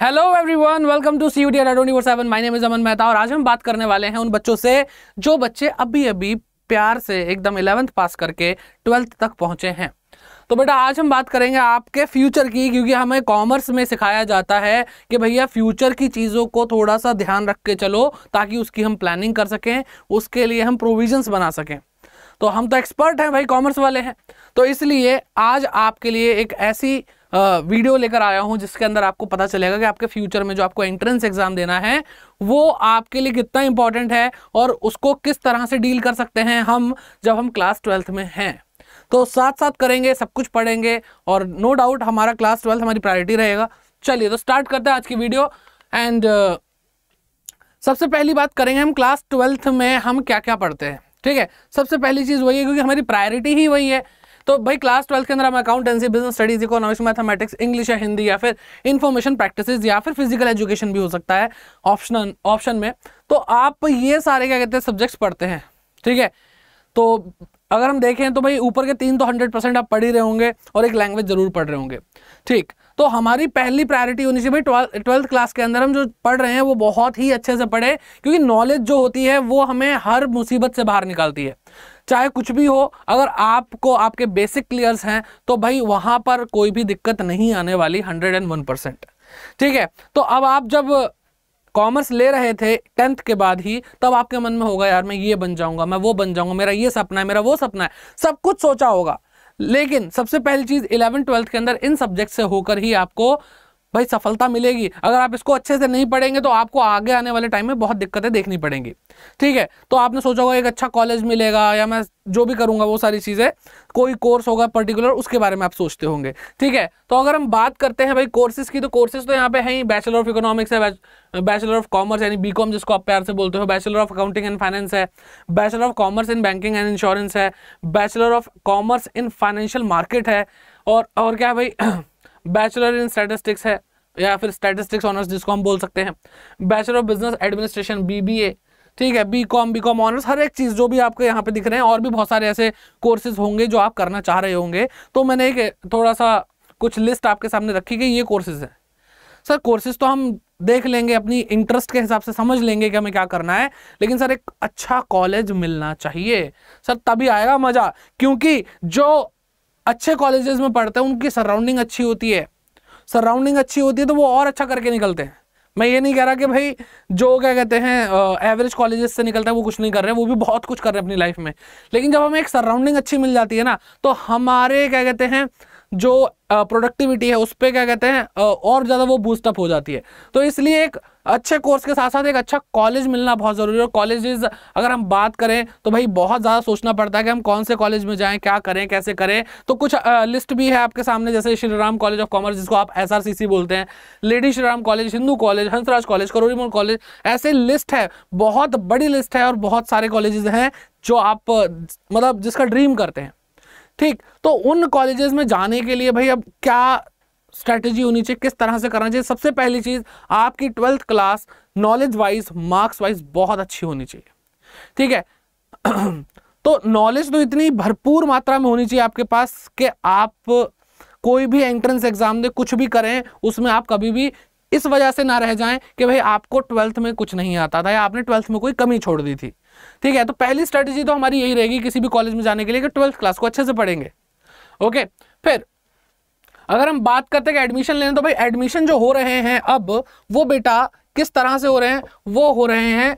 hello everyone welcome to C U एडोनी four seven my name is Aman Mehta और आज हम बात करने वाले हैं उन बच्चों से जो बच्चे अभी अभी प्यार से एकदम इलेवंथ पास करके ट्वेल्थ तक पहुंचे हैं तो बेटा आज हम बात करेंगे आपके फ्यूचर की क्योंकि हमें कॉमर्स में सिखाया जाता है कि भैया फ्यूचर की चीज़ों को थोड़ा सा ध्यान रख के चलो ताकि उसकी हम प्लानिंग कर सकें उसके लिए हम प्रोविजंस बना सकें तो हम तो एक्सपर्ट हैं भाई कॉमर्स वाले हैं तो इसलिए आज आपके लिए एक ऐसी वीडियो लेकर आया हूं जिसके अंदर आपको पता चलेगा कि आपके फ्यूचर में जो आपको एंट्रेंस एग्जाम देना है वो आपके लिए कितना इंपॉर्टेंट है और उसको किस तरह से डील कर सकते हैं हम जब हम क्लास ट्वेल्थ में हैं तो साथ साथ करेंगे सब कुछ पढ़ेंगे और नो no डाउट हमारा क्लास ट्वेल्थ हमारी प्रायोरिटी रहेगा चलिए तो स्टार्ट करते हैं आज की वीडियो एंड सबसे पहली बात करेंगे हम क्लास ट्वेल्थ में हम क्या क्या पढ़ते हैं ठीक है सबसे पहली चीज़ वही है क्योंकि हमारी प्रायोरिटी ही वही है तो भाई क्लास ट्वेल्थ के अंदर हम accountancy business studies economics mathematics English या हिंदी या फिर इन्फॉर्मेशन प्रैक्टिस या फिर फिजिकल एजुकेशन भी हो सकता है ऑप्शन ऑप्शन में तो आप ये सारे क्या कहते हैं सब्जेक्ट्स पढ़ते हैं ठीक है तो अगर हम देखें तो भाई ऊपर के तीन तो हंड्रेड परसेंट आप पढ़ ही रहे होंगे और एक लैंग्वेज जरूर पढ़ रहे होंगे ठीक तो हमारी पहली प्रायोरिटी होनी चाहिए भाई ट्वेल्थ क्लास के अंदर हम जो पढ़ रहे हैं वो बहुत ही अच्छे से पढ़े क्योंकि नॉलेज जो होती है वो हमें हर मुसीबत से बाहर निकालती है चाहे कुछ भी हो अगर आपको आपके बेसिक क्लियर्स हैं तो भाई वहां पर कोई भी दिक्कत नहीं आने वाली हंड्रेड एंड वन परसेंट ठीक है तो अब आप जब कॉमर्स ले रहे थे टेंथ के बाद ही तब आपके मन में होगा यार मैं ये बन जाऊंगा मैं वो बन जाऊंगा मेरा ये सपना है मेरा वो सपना है सब कुछ सोचा होगा लेकिन सबसे पहली चीज़ इलेवन ट्वेल्थ के अंदर इन सब्जेक्ट से होकर ही आपको भाई सफलता मिलेगी अगर आप इसको अच्छे से नहीं पढ़ेंगे तो आपको आगे आने वाले टाइम में बहुत दिक्कतें देखनी पड़ेंगी ठीक है तो आपने सोचा होगा एक अच्छा कॉलेज मिलेगा या मैं जो भी करूँगा वो सारी चीज़ें कोई कोर्स होगा पर्टिकुलर उसके बारे में आप सोचते होंगे ठीक है तो अगर हम बात करते हैं भाई कोर्सेज की तो कोर्सेज तो यहाँ पे है ही बैचलर ऑफ इकोनॉमिक्स है बैचलर ऑफ कॉमर्स यानी बी कॉम जिसको आप प्यार से बोलते हो bachelor of accounting and finance है bachelor of commerce in banking and insurance है bachelor of commerce in financial market है और और क्या है भाई बैचलर इन स्टैटिस्टिक्स है या फिर स्टैटिस्टिक्स ऑनर्स जिसको हम बोल सकते हैं bachelor of business administration B ठीक है B com B com honours हर एक चीज़ जो भी आपको यहाँ पे दिख रहे हैं और भी बहुत सारे ऐसे कोर्सेज होंगे जो आप करना चाह रहे होंगे तो मैंने एक थोड़ा सा कुछ लिस्ट आपके सामने रखी कि ये कोर्सेज हैं सर कोर्सेज तो हम देख लेंगे अपनी इंटरेस्ट के हिसाब से समझ लेंगे कि हमें क्या करना है लेकिन सर एक अच्छा कॉलेज मिलना चाहिए सर तभी आएगा मज़ा क्योंकि जो अच्छे कॉलेजेस में पढ़ते हैं उनकी सराउंडिंग अच्छी होती है सराउंडिंग अच्छी होती है तो वो और अच्छा करके निकलते हैं मैं ये नहीं कह रहा कि भाई जो क्या कहते हैं एवरेज कॉलेजेस से निकलते हैं वो कुछ नहीं कर रहे हैं वो भी बहुत कुछ कर रहे हैं अपनी लाइफ में लेकिन जब हमें एक सराउंडिंग अच्छी मिल जाती है ना तो हमारे क्या कहते हैं जो प्रोडक्टिविटी है उस पर क्या कहते हैं और ज़्यादा वो बूस्टअप हो जाती है तो इसलिए एक अच्छे कोर्स के साथ साथ एक अच्छा कॉलेज मिलना बहुत ज़रूरी है और कॉलेजेस अगर हम बात करें तो भाई बहुत ज़्यादा सोचना पड़ता है कि हम कौन से कॉलेज में जाएं क्या करें कैसे करें तो कुछ लिस्ट भी है आपके सामने जैसे Shri Ram college of commerce जिसको आप एस बोलते हैं lady Shri Ram college Hindu college Hansraj college Karorimal college ऐसे लिस्ट है बहुत बड़ी लिस्ट है और बहुत सारे कॉलेज हैं जो आप मतलब जिसका ड्रीम करते हैं ठीक तो उन कॉलेजेस में जाने के लिए भाई अब क्या स्ट्रैटेजी होनी चाहिए किस तरह से करना चाहिए सबसे पहली चीज़ आपकी twelfth class knowledge wise marks wise बहुत अच्छी होनी चाहिए ठीक है तो नॉलेज तो इतनी भरपूर मात्रा में होनी चाहिए आपके पास कि आप कोई भी एंट्रेंस एग्जाम दे कुछ भी करें उसमें आप कभी भी इस वजह से ना रह जाएं कि भाई आपको ट्वेल्थ में कुछ नहीं आता था या आपने ट्वेल्थ में कोई कमी छोड़ दी थी ठीक है तो पहली स्ट्रेटेजी तो हमारी यही रहेगी किसी भी कॉलेज में जाने के लिए कि ट्वेल्थ क्लास को अच्छे से पढ़ेंगे ओके फिर अगर हम बात करते हैं एडमिशन लेने तो भाई एडमिशन जो हो रहे हैं अब वो बेटा किस तरह से हो रहे हैं वो हो रहे हैं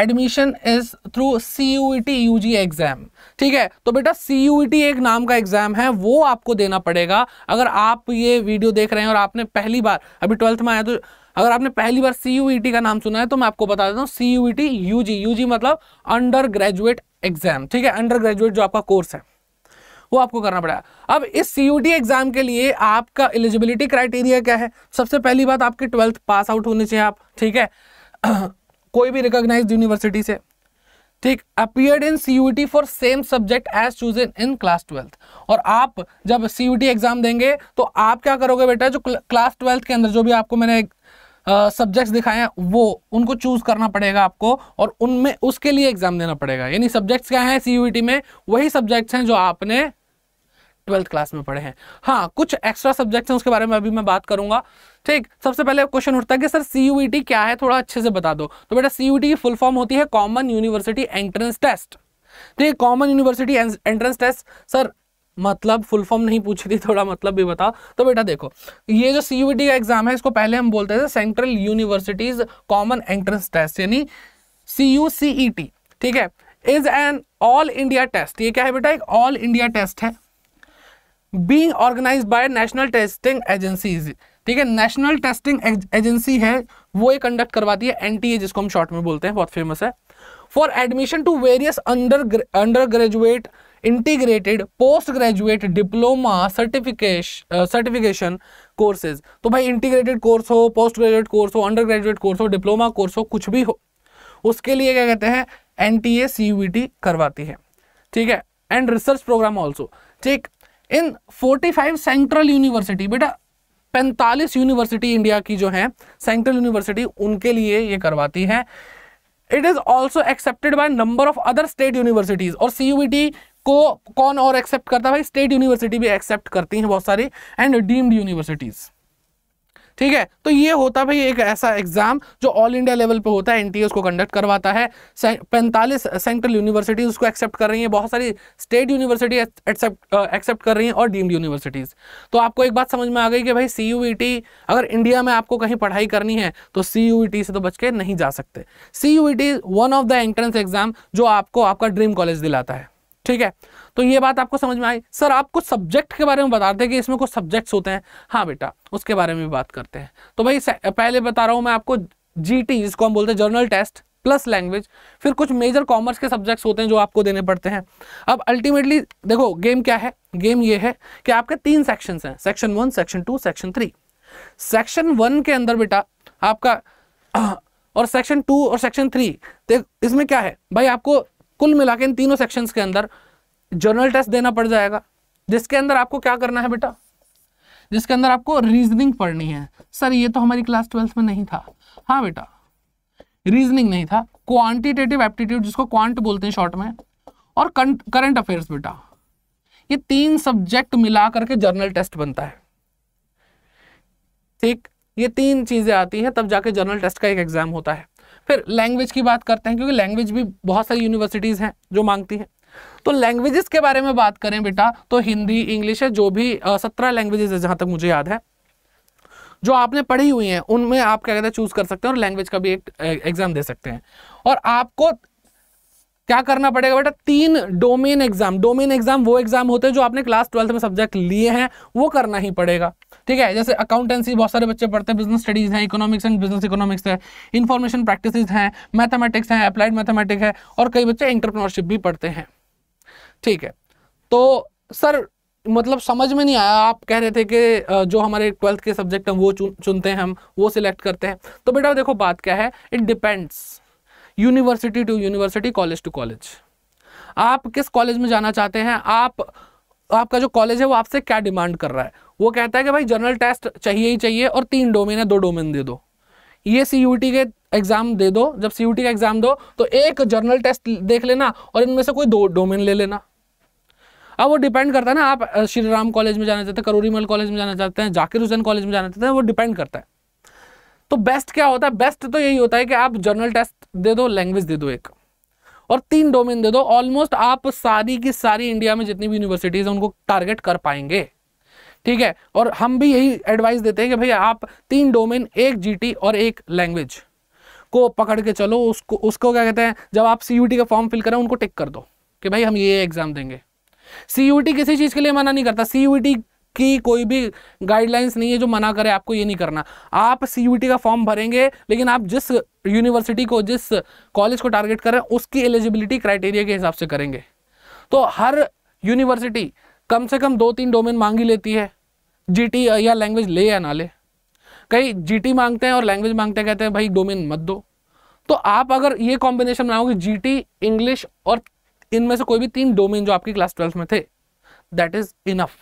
admission is through C U T U G exam ठीक है तो बेटा सी यू टी एक नाम का एग्जाम है वो आपको देना पड़ेगा अगर आप ये वीडियो देख रहे हैं और आपने पहली बार अभी ट्वेल्थ में आया तो अगर आपने पहली बार सी e का नाम सुना है तो मैं आपको बता देता हूँ सी यू यूजी यूजी मतलब अंडर ग्रेजुएट एग्जाम ठीक है अंडर ग्रेजुएट जो आपका कोर्स है वो आपको करना पड़ेगा अब इस सी एग्जाम e के लिए आपका एलिजिबिलिटी क्राइटेरिया क्या है सबसे पहली बात आपके ट्वेल्थ पास आउट होने चाहिए आप ठीक है कोई भी रिकोगनाइज यूनिवर्सिटी से ठीक appeared in C U T for same subject as choose in in class twelfth और आप जब सी यू टी एग्जाम देंगे तो आप क्या करोगे बेटा जो क्लास ट्वेल्थ के अंदर जो भी आपको मैंने सब्जेक्ट्स दिखाए हैं वो उनको चूज करना पड़ेगा आपको और उनमें उसके लिए एग्जाम देना पड़ेगा यानी सब्जेक्ट्स क्या है सी में वही सब्जेक्ट्स हैं जो आपने ट्वेल्थ क्लास में पढ़े हैं हाँ कुछ एक्स्ट्रा सब्जेक्ट्स हैं उसके बारे में अभी मैं बात करूंगा ठीक सबसे पहले क्वेश्चन उठता है कि सर सी क्या है थोड़ा अच्छे से बता दो तो बेटा सी की फुल फॉर्म होती है कॉमन यूनिवर्सिटी एंट्रेंस टेस्ट ठीक common university entrance test sir मतलब फुल फॉर्म नहीं पूछी थी थोड़ा मतलब भी बताओ तो बेटा देखो ये जो सी का एग्जाम है इसको पहले हम बोलते थे central universities common entrance test यानी C U C E T ठीक है is an all India test ये क्या है बेटा एक ऑल इंडिया टेस्ट है being organise by national testing agencies ठीक है नेशनल टेस्टिंग एजेंसी है वो ये कंडक्ट करवाती है एन जिसको हम शॉर्ट में बोलते हैं बहुत फेमस है for admission to various under undergraduate integrated postgraduate diploma certification certification courses तो भाई इंटीग्रेटेड कोर्स हो पोस्ट ग्रेजुएट कोर्स हो अंडर ग्रेजुएट कोर्स हो डिप्लोमा कोर्स हो कुछ भी हो उसके लिए क्या कहते हैं N T A C U T करवाती है ठीक है एंड रिसर्च प्रोग्राम ऑल्सो ठीक इन 45 सेंट्रल यूनिवर्सिटी बेटा 45 यूनिवर्सिटी इंडिया की जो है सेंट्रल यूनिवर्सिटी उनके लिए ये करवाती है it is also accepted by number of other state universities और सी को कौन और एक्सेप्ट करता है भाई स्टेट यूनिवर्सिटी भी एक्सेप्ट करती हैं बहुत सारी एंड डीम्ड यूनिवर्सिटीज़ ठीक है तो ये होता है भाई एक ऐसा एग्जाम जो ऑल इंडिया लेवल पे होता है एन को कंडक्ट करवाता है पैंतालीस सेंट्रल यूनिवर्सिटीज उसको एक्सेप्ट कर रही हैं बहुत सारी स्टेट यूनिवर्सिटी एक्सेप्ट एक्सेप्ट कर रही हैं और डीम्ड यूनिवर्सिटीज़ तो आपको एक बात समझ में आ गई कि भाई सी e अगर इंडिया में आपको कहीं पढ़ाई करनी है तो सी e से तो बच के नहीं जा सकते C one of the entrance exam जो आपको आपका ड्रीम कॉलेज दिलाता है ठीक है तो ये बात आपको समझ में आई सर आपको सब्जेक्ट के बारे में बताते हैं कि इसमें कुछ सब्जेक्ट्स होते हैं हाँ बेटा उसके बारे में भी बात करते हैं तो भाई पहले बता रहा हूँ मैं आपको जी जिसको हम बोलते हैं जर्नल टेस्ट प्लस लैंग्वेज फिर कुछ मेजर कॉमर्स के सब्जेक्ट्स होते हैं जो आपको देने पड़ते हैं अब अल्टीमेटली देखो गेम क्या है गेम ये है कि आपके तीन सेक्शंस हैं section one section two section three section one के अंदर बेटा आपका और सेक्शन टू और सेक्शन थ्री देख इसमें क्या है भाई आपको कुल मिला के इन तीनों सेक्शन के अंदर जर्नल टेस्ट देना पड़ जाएगा जिसके अंदर आपको क्या करना है बेटा जिसके अंदर आपको रीजनिंग पढ़नी है सर ये तो हमारी क्लास ट्वेल्थ में नहीं था हाँ बेटा रीजनिंग नहीं था क्वांटिटेटिव एप्टीट्यूड जिसको क्वांट बोलते हैं शॉर्ट में और करंट अफेयर्स बेटा ये तीन सब्जेक्ट मिला करके जर्नल टेस्ट बनता है ठीक ये तीन चीज़ें आती हैं तब जाके जर्नल टेस्ट का एक एग्जाम होता है फिर लैंग्वेज की बात करते हैं क्योंकि लैंग्वेज भी बहुत सारी यूनिवर्सिटीज़ हैं जो मांगती हैं तो लैंग्वेजेस के बारे में बात करें बेटा तो हिंदी इंग्लिश है जो भी सत्रह लैंग्वेजेस है जहाँ तक मुझे याद है जो आपने पढ़ी हुई हैं उनमें आप क्या कहते हैं चूज कर सकते हैं और लैंग्वेज का भी एक एग्जाम दे सकते हैं और आपको क्या करना पड़ेगा बेटा तीन डोमेन एग्जाम डोमेन एग्जाम वो एग्जाम होते हैं जो आपने क्लास ट्वेल्थ में सब्जेक्ट लिए हैं वो करना ही पड़ेगा ठीक है जैसे अकाउंटेंसी बहुत सारे बच्चे पढ़ते हैं बिजनेस स्टडीज हैं इकोनॉमिक्स एंड बिजनेस इकोनॉमिक्स है इन्फॉर्मेशन प्रैक्टिस हैं मैथमेटिक्स हैं अप्लाइड मैथमेटिक्स है और कई बच्चे इंटरप्रनरशिप भी पढ़ते हैं ठीक है तो सर मतलब समझ में नहीं आया आप कह रहे थे कि जो हमारे ट्वेल्थ के सब्जेक्ट हैं वो चुनते हैं हम वो सिलेक्ट करते हैं तो बेटा देखो बात क्या है it depends university to university college to college आप किस कॉलेज में जाना चाहते हैं आप आपका जो कॉलेज है वो आपसे क्या डिमांड कर रहा है वो कहता है कि भाई जनरल टेस्ट चाहिए ही चाहिए और तीन डोमेन है दो डोमेन दे दो ये सी के एग्जाम दे दो जब सी का एग्जाम दो तो एक जर्नल टेस्ट देख लेना और इनमें से कोई दो डोमेन ले लेना अब वो डिपेंड करता है ना आप श्री राम कॉलेज में जाना चाहते हैं करोरीमल कॉलेज में जाना चाहते हैं जाकिर हुसैन कॉलेज में जाना चाहते हैं वो डिपेंड करता है तो बेस्ट क्या होता है बेस्ट तो यही होता है कि आप जर्नल टेस्ट दे दो लैंग्वेज दे दो एक और तीन डोमेन दे दो ऑलमोस्ट आप सारी की सारी इंडिया में जितनी भी यूनिवर्सिटीज हैं उनको टारगेट कर पाएंगे ठीक है और हम भी यही एडवाइस देते हैं कि भैया आप तीन डोमेन एक जीटी और एक लैंग्वेज को पकड़ के चलो उसको उसको क्या कहते हैं जब आप सी का फॉर्म फिल करें उनको टिक कर दो कि भाई हम ये एग्ज़ाम देंगे सी किसी चीज़ के लिए मना नहीं करता सी की कोई भी गाइडलाइंस नहीं है जो मना करे आपको ये नहीं करना आप सी का फॉर्म भरेंगे लेकिन आप जिस यूनिवर्सिटी को जिस कॉलेज को टारगेट करें उसकी एलिजिबिलिटी क्राइटेरिया के हिसाब से करेंगे तो हर यूनिवर्सिटी कम से कम दो तीन डोमेन मांग ही लेती है जीटी या लैंग्वेज ले या ना ले कई जीटी मांगते हैं और लैंग्वेज मांगते हैं कहते हैं भाई डोमेन मत दो तो आप अगर ये कॉम्बिनेशन बनाओगे जीटी इंग्लिश और इनमें से कोई भी तीन डोमेन जो आपकी क्लास ट्वेल्थ में थे दैट इज इनफ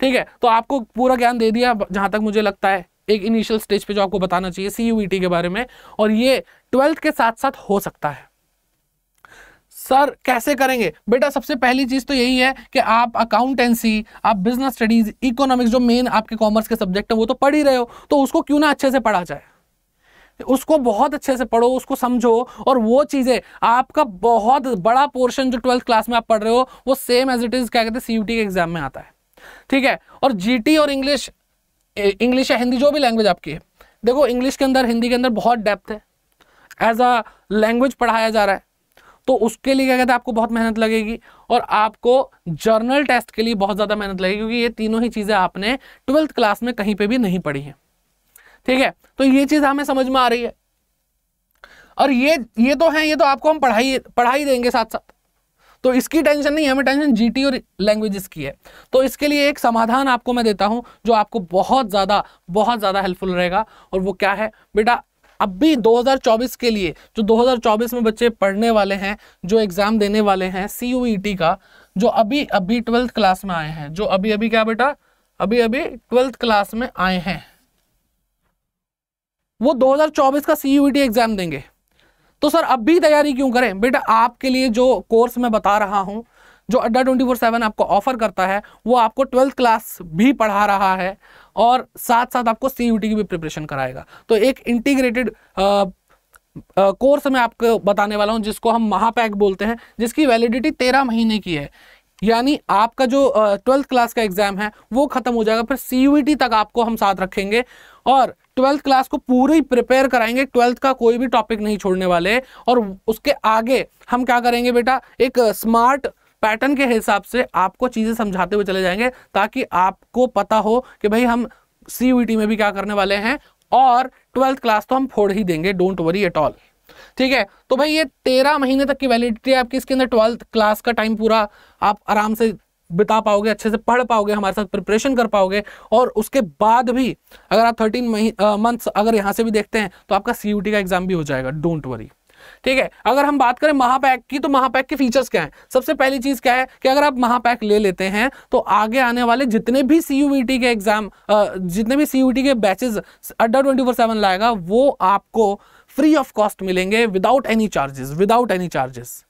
ठीक है तो आपको पूरा ज्ञान दे दिया जहां तक मुझे लगता है एक इनिशियल स्टेज पे जो आपको बताना चाहिए सी e के बारे में और ये ट्वेल्थ के साथ साथ हो सकता है सर कैसे करेंगे बेटा सबसे पहली चीज़ तो यही है कि आप अकाउंटेंसी आप बिजनेस स्टडीज़ इकोनॉमिक्स जो मेन आपके कॉमर्स के सब्जेक्ट है वो तो पढ़ ही रहे हो तो उसको क्यों ना अच्छे से पढ़ा जाए उसको बहुत अच्छे से पढ़ो उसको समझो और वो चीज़ें आपका बहुत बड़ा पोर्शन जो ट्वेल्थ क्लास में आप पढ़ रहे हो वो सेम एज इट इज़ क्या कहते हैं सी e के एग्जाम में आता है ठीक है और जीटी और इंग्लिश इंग्लिश या हिंदी जो भी लैंग्वेज आपकी है देखो इंग्लिश के अंदर हिंदी के अंदर बहुत डेप्थ है एज अ लैंग्वेज पढ़ाया जा रहा है तो उसके लिए क्या कहते हैं आपको बहुत मेहनत लगेगी और आपको जर्नल टेस्ट के लिए बहुत ज़्यादा मेहनत लगेगी क्योंकि ये तीनों ही चीज़ें आपने ट्वेल्थ क्लास में कहीं पे भी नहीं पढ़ी हैं ठीक है तो ये चीज़ हमें समझ में आ रही है और ये ये तो है ये तो आपको हम पढ़ाई पढ़ाई देंगे साथ साथ तो इसकी टेंशन नहीं है हमें टेंशन जी और लैंग्वेजेस की है तो इसके लिए एक समाधान आपको मैं देता हूँ जो आपको बहुत ज़्यादा बहुत ज़्यादा हेल्पफुल रहेगा और वो क्या है बेटा अब भी 2024 के लिए जो 2024 में बच्चे पढ़ने वाले हैं जो एग्ज़ाम देने वाले हैं सी e का जो अभी अभी ट्वेल्थ क्लास में आए हैं जो अभी अभी क्या बेटा अभी अभी ट्वेल्थ क्लास में आए हैं वो 2024 का सी एग्ज़ाम e देंगे तो सर अब भी तैयारी क्यों करें बेटा आपके लिए जो कोर्स मैं बता रहा हूँ जो अड्डा ट्वेंटी फोर सेवन आपको ऑफर करता है वो आपको ट्वेल्थ क्लास भी पढ़ा रहा है और साथ साथ आपको सी की भी प्रिपरेशन कराएगा तो एक इंटीग्रेटेड कोर्स मैं आपको बताने वाला हूँ जिसको हम महापैक बोलते हैं जिसकी वैलिडिटी तेरह महीने की है यानी आपका जो ट्वेल्थ क्लास का एग्ज़ाम है वो ख़त्म हो जाएगा फिर सी तक आपको हम साथ रखेंगे और ट्वेल्थ क्लास को पूरी प्रिपेयर कराएंगे ट्वेल्थ का कोई भी टॉपिक नहीं छोड़ने वाले और उसके आगे हम क्या करेंगे बेटा एक स्मार्ट पैटर्न के हिसाब से आपको चीज़ें समझाते हुए चले जाएंगे ताकि आपको पता हो कि भाई हम सी e में भी क्या करने वाले हैं और ट्वेल्थ क्लास तो हम फोड़ ही देंगे डोंट वरी एट ऑल ठीक है तो भाई ये तेरह महीने तक की वैलिडिटी है आपकी इसके अंदर ट्वेल्थ क्लास का टाइम पूरा आप आराम से बिता पाओगे अच्छे से पढ़ पाओगे हमारे साथ प्रिपरेशन कर पाओगे और उसके बाद भी अगर आप थर्टीन मंथ्स अगर यहाँ से भी देखते हैं तो आपका सी का एग्जाम भी हो जाएगा डोंट वरी ठीक है अगर हम बात करें महापैक की तो महापैक के फीचर्स क्या हैं सबसे पहली चीज क्या है कि अगर आप महापैक ले लेते हैं तो आगे आने वाले जितने भी सीयूटी के एग्जाम जितने भी सीयूटी के बैचेस अड्डा ट्वेंटी फोर सेवन लाएगा वो आपको फ्री ऑफ कॉस्ट मिलेंगे without any charges without any charges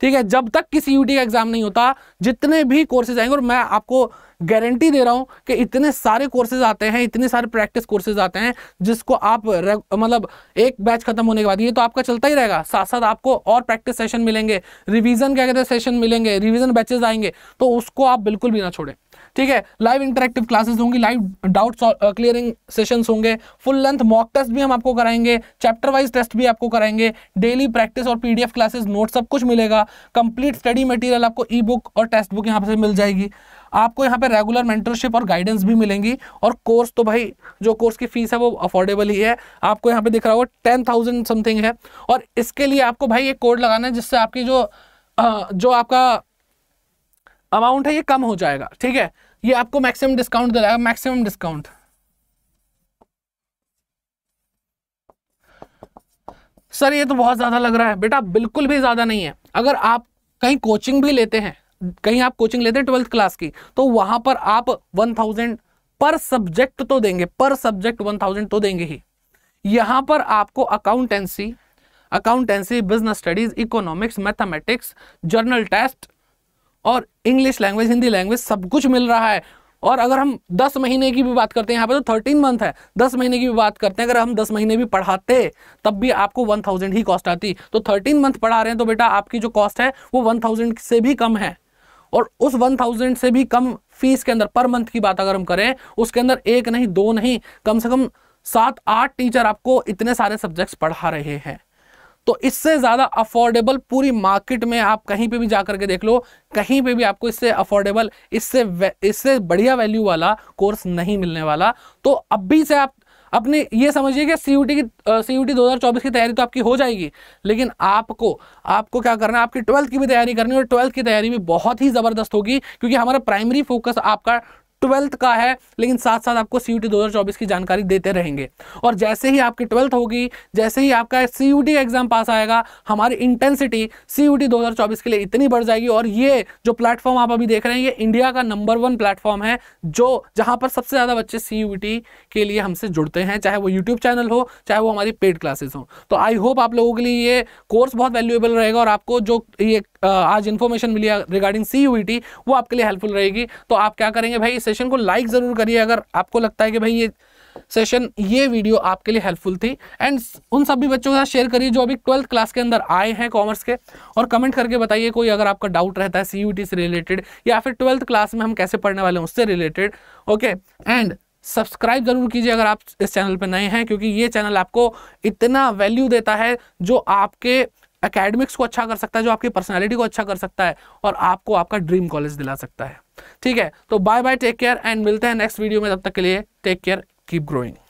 ठीक है जब तक किसी यूटी का एग्जाम नहीं होता जितने भी कोर्सेज आएंगे और मैं आपको गारंटी दे रहा हूँ कि इतने सारे कोर्सेज आते हैं इतने सारे प्रैक्टिस कोर्सेज आते हैं जिसको आप मतलब एक बैच खत्म होने के बाद ये तो आपका चलता ही रहेगा साथ साथ आपको और प्रैक्टिस सेशन मिलेंगे रिवीजन क्या कहते हैं सेशन मिलेंगे रिवीजन बैचेज आएंगे तो उसको आप बिल्कुल भी ना छोड़ें ठीक है लाइव इंटरेक्टिव क्लासेस होंगी लाइव डाउट क्लियरिंग सेशंस होंगे फुल लेंथ मॉक टेस्ट भी हम आपको कराएंगे चैप्टर वाइज टेस्ट भी आपको कराएंगे डेली प्रैक्टिस और पीडीएफ क्लासेस नोट सब कुछ मिलेगा कंप्लीट स्टडी मटेरियल आपको ई बुक और टेक्स्ट बुक यहाँ से मिल जाएगी आपको यहाँ पे रेगुलर मेंटरशिप और गाइडेंस भी मिलेंगी और कोर्स तो भाई जो कोर्स की फीस है वो अफोर्डेबल ही है आपको यहाँ पे दिख रहा होगा टेन थाउजेंड समथिंग है और इसके लिए आपको भाई एक कोड लगाना है जिससे आपकी जो जो आपका अमाउंट है ये कम हो जाएगा ठीक है ये आपको मैक्सिमम डिस्काउंट दिलाएगा मैक्सिमम डिस्काउंट सर ये तो बहुत ज़्यादा लग रहा है बेटा बिल्कुल भी ज़्यादा नहीं है अगर आप कहीं कोचिंग भी लेते हैं कहीं आप कोचिंग लेते हैं ट्वेल्थ क्लास की तो वहां पर आप वन थाउजेंड पर सब्जेक्ट तो देंगे पर सब्जेक्ट वन थाउजेंड तो देंगे ही यहां पर आपको accountancy accountancy business studies economics mathematics general test और इंग्लिश लैंग्वेज हिंदी लैंग्वेज सब कुछ मिल रहा है और अगर हम दस महीने की भी बात करते हैं यहाँ पे तो थर्टीन मंथ है दस महीने की भी बात करते हैं अगर हम दस महीने भी पढ़ाते तब भी आपको वन थाउजेंड ही कॉस्ट आती तो थर्टीन मंथ पढ़ा रहे हैं तो बेटा आपकी जो कॉस्ट है वो वन थाउजेंड से भी कम है और उस वन थाउजेंड से भी कम फीस के अंदर पर मंथ की बात अगर हम करें उसके अंदर एक नहीं दो नहीं कम से कम सात आठ टीचर आपको इतने सारे सब्जेक्ट्स पढ़ा रहे हैं तो इससे ज़्यादा अफोर्डेबल पूरी मार्केट में आप कहीं पे भी जा करके देख लो कहीं पे भी आपको इससे अफोर्डेबल इससे इससे बढ़िया वैल्यू वाला कोर्स नहीं मिलने वाला तो अभी से आप अपने ये समझिए कि सी यू टी की सी यू टी चौबीस की तैयारी तो आपकी हो जाएगी लेकिन आपको आपको क्या करना है आपकी ट्वेल्थ की भी तैयारी करनी है और ट्वेल्थ की तैयारी भी बहुत ही ज़बरदस्त होगी क्योंकि हमारा प्राइमरी फोकस आपका ट्वेल्थ का है लेकिन साथ साथ आपको सी यू की जानकारी देते रहेंगे और जैसे ही आपकी ट्वेल्थ होगी जैसे ही आपका सी यू एग्जाम पास आएगा हमारी इंटेंसिटी सी यू के लिए इतनी बढ़ जाएगी और ये जो प्लेटफॉर्म आप अभी देख रहे हैं ये इंडिया का नंबर वन प्लेटफॉर्म है जो जहाँ पर सबसे ज़्यादा बच्चे सी के लिए हमसे जुड़ते हैं चाहे वो यूट्यूब चैनल हो चाहे वो हमारी पेड क्लासेस हो तो आई होप आप लोगों के लिए ये कोर्स बहुत वैल्यूएबल रहेगा और आपको जो ये आज इन्फॉर्मेशन मिली रिगार्डिंग सी e वो आपके लिए हेल्पफुल रहेगी तो आप क्या करेंगे भाई सेशन को लाइक ज़रूर करिए अगर आपको लगता है कि भाई ये सेशन ये वीडियो आपके लिए हेल्पफुल थी एंड उन सभी बच्चों के साथ शेयर करिए जो अभी ट्वेल्थ क्लास के अंदर आए हैं कॉमर्स के और कमेंट करके बताइए कोई अगर आपका डाउट रहता है सी e से रिलेटेड या फिर ट्वेल्थ क्लास में हम कैसे पढ़ने वाले हैं उससे रिलेटेड ओके एंड सब्सक्राइब जरूर कीजिए अगर आप इस चैनल पर नए हैं क्योंकि ये चैनल आपको इतना वैल्यू देता है जो आपके एकेडमिक्स को अच्छा कर सकता है जो आपकी पर्सनैलिटी को अच्छा कर सकता है और आपको आपका ड्रीम कॉलेज दिला सकता है ठीक है तो bye bye take care and मिलते हैं नेक्स्ट वीडियो में तब तक के लिए टेक केयर कीप ग्रोइंग